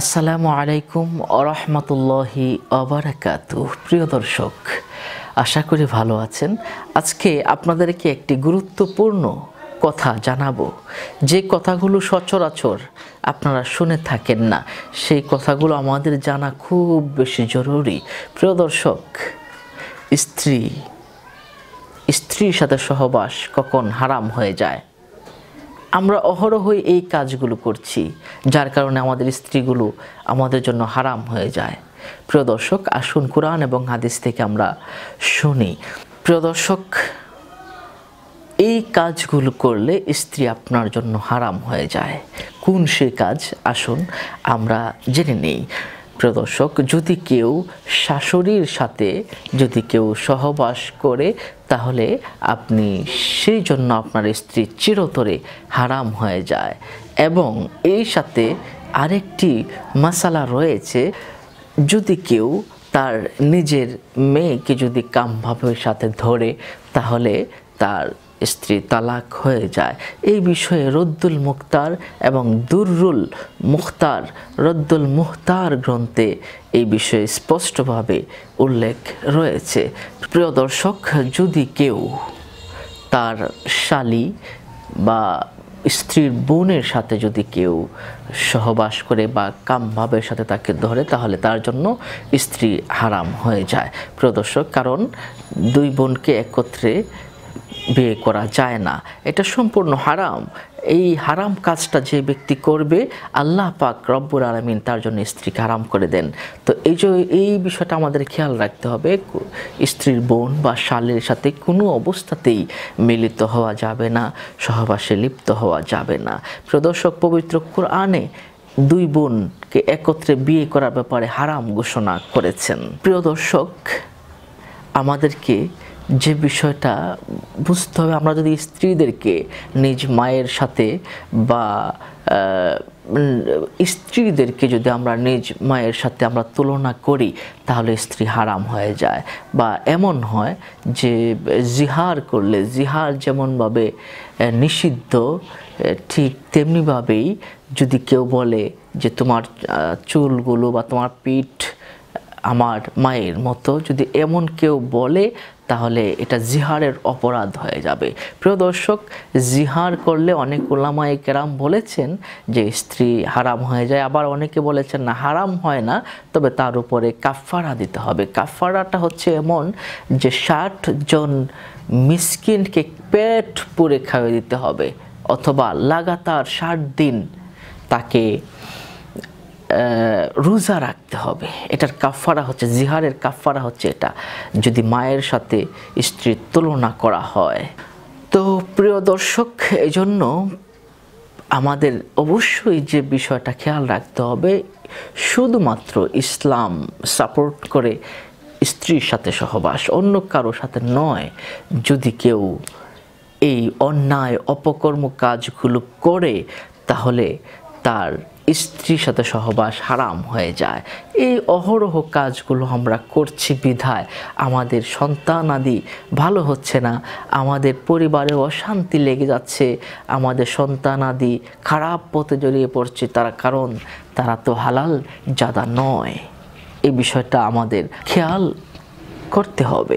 আসসালামু আলাইকুম আরহামতুল্লাহি আবরাকাত প্রিয় দর্শক আশা করি ভালো আছেন আজকে আপনাদেরকে একটি গুরুত্বপূর্ণ কথা জানাবো যে কথাগুলো সচরাচর আপনারা শুনে থাকেন না সেই কথাগুলো আমাদের জানা খুব বেশি জরুরি প্রিয় দর্শক স্ত্রী স্ত্রীর সাথে সহবাস কখন হারাম হয়ে যায় আমরা অহরহ এই কাজগুলো করছি যার কারণে আমাদের স্ত্রীগুলো আমাদের জন্য হারাম হয়ে যায় প্রিয় দর্শক আসুন কোরআন এবং হাদিস থেকে আমরা শুনি প্রিয় দর্শক এই কাজগুলো করলে স্ত্রী আপনার জন্য হারাম হয়ে যায় কোন সে কাজ আসুন আমরা জেনে নিই প্রিয় দর্শক যদি কেউ শাশুড়ির সাথে যদি কেউ সহবাস করে তাহলে আপনি সেই জন্য আপনার স্ত্রী চিরতরে হারাম হয়ে যায় এবং এই সাথে আরেকটি মশালা রয়েছে যদি কেউ তার নিজের মেয়েকে যদি কামভাবে সাথে ধরে তাহলে তার স্ত্রী তালাক হয়ে যায় এই বিষয়ে রদ্দুল মুক্তার এবং দুররুল মুখতার রদ্দুল মুখতার গ্রন্থে এই বিষয়ে স্পষ্টভাবে উল্লেখ রয়েছে প্রিয় দর্শক যদি কেউ তার শালি বা স্ত্রীর বোনের সাথে যদি কেউ সহবাস করে বা কামভাবের সাথে তাকে ধরে তাহলে তার জন্য স্ত্রী হারাম হয়ে যায় প্রদর্শক কারণ দুই বোনকে একত্রে বিয়ে করা যায় না এটা সম্পূর্ণ হারাম এই হারাম কাজটা যে ব্যক্তি করবে আল্লাহ পাক রব্বুর আলমিন তার জন্য স্ত্রীকে হারাম করে দেন তো এই যে এই বিষয়টা আমাদের খেয়াল রাখতে হবে স্ত্রীর বোন বা শালের সাথে কোনো অবস্থাতেই মিলিত হওয়া যাবে না সহবাসে লিপ্ত হওয়া যাবে না প্রদর্শক পবিত্র কোরআনে দুই বোনকে একত্রে বিয়ে করার ব্যাপারে হারাম ঘোষণা করেছেন প্রিয় দর্শক আমাদেরকে যে বিষয়টা বুঝতে হবে আমরা যদি স্ত্রীদেরকে নিজ মায়ের সাথে বা স্ত্রীদেরকে যদি আমরা নিজ মায়ের সাথে আমরা তুলনা করি তাহলে স্ত্রী হারাম হয়ে যায় বা এমন হয় যে জিহার করলে জিহার যেমনভাবে নিষিদ্ধ ঠিক তেমনিভাবেই যদি কেউ বলে যে তোমার চুলগুলো বা তোমার পিঠ আমার মায়ের মতো যদি এমন কেউ বলে তাহলে এটা জিহারের অপরাধ হয়ে যাবে প্রিয় দর্শক জিহার করলে অনেক ওলামায় কেরাম বলেছেন যে স্ত্রী হারাম হয়ে যায় আবার অনেকে বলেছেন না হারাম হয় না তবে তার উপরে কাফারা দিতে হবে কাফারাটা হচ্ছে এমন যে ষাট জন মিসকিনকে পেট পুরে খাইয়ে দিতে হবে অথবা লাগাতার ষাট দিন তাকে রোজা রাখতে হবে এটার কাফারা হচ্ছে জিহারের কাফারা হচ্ছে এটা যদি মায়ের সাথে স্ত্রীর তুলনা করা হয় তো প্রিয় দর্শক জন্য আমাদের অবশ্যই যে বিষয়টা খেয়াল রাখতে হবে শুধুমাত্র ইসলাম সাপোর্ট করে স্ত্রীর সাথে সহবাস অন্য কারো সাথে নয় যদি কেউ এই অন্যায় অপকর্ম কাজগুলো করে তাহলে তার স্ত্রীর সাথে সহবাস হারাম হয়ে যায় এই অহরহ কাজগুলো আমরা করছি বিধায় আমাদের সন্তান আদি ভালো হচ্ছে না আমাদের পরিবারে অশান্তি লেগে যাচ্ছে আমাদের সন্তান আদি খারাপ পথে জড়িয়ে পড়ছে তার কারণ তারা তো হালাল জাদা নয় এই বিষয়টা আমাদের খেয়াল করতে হবে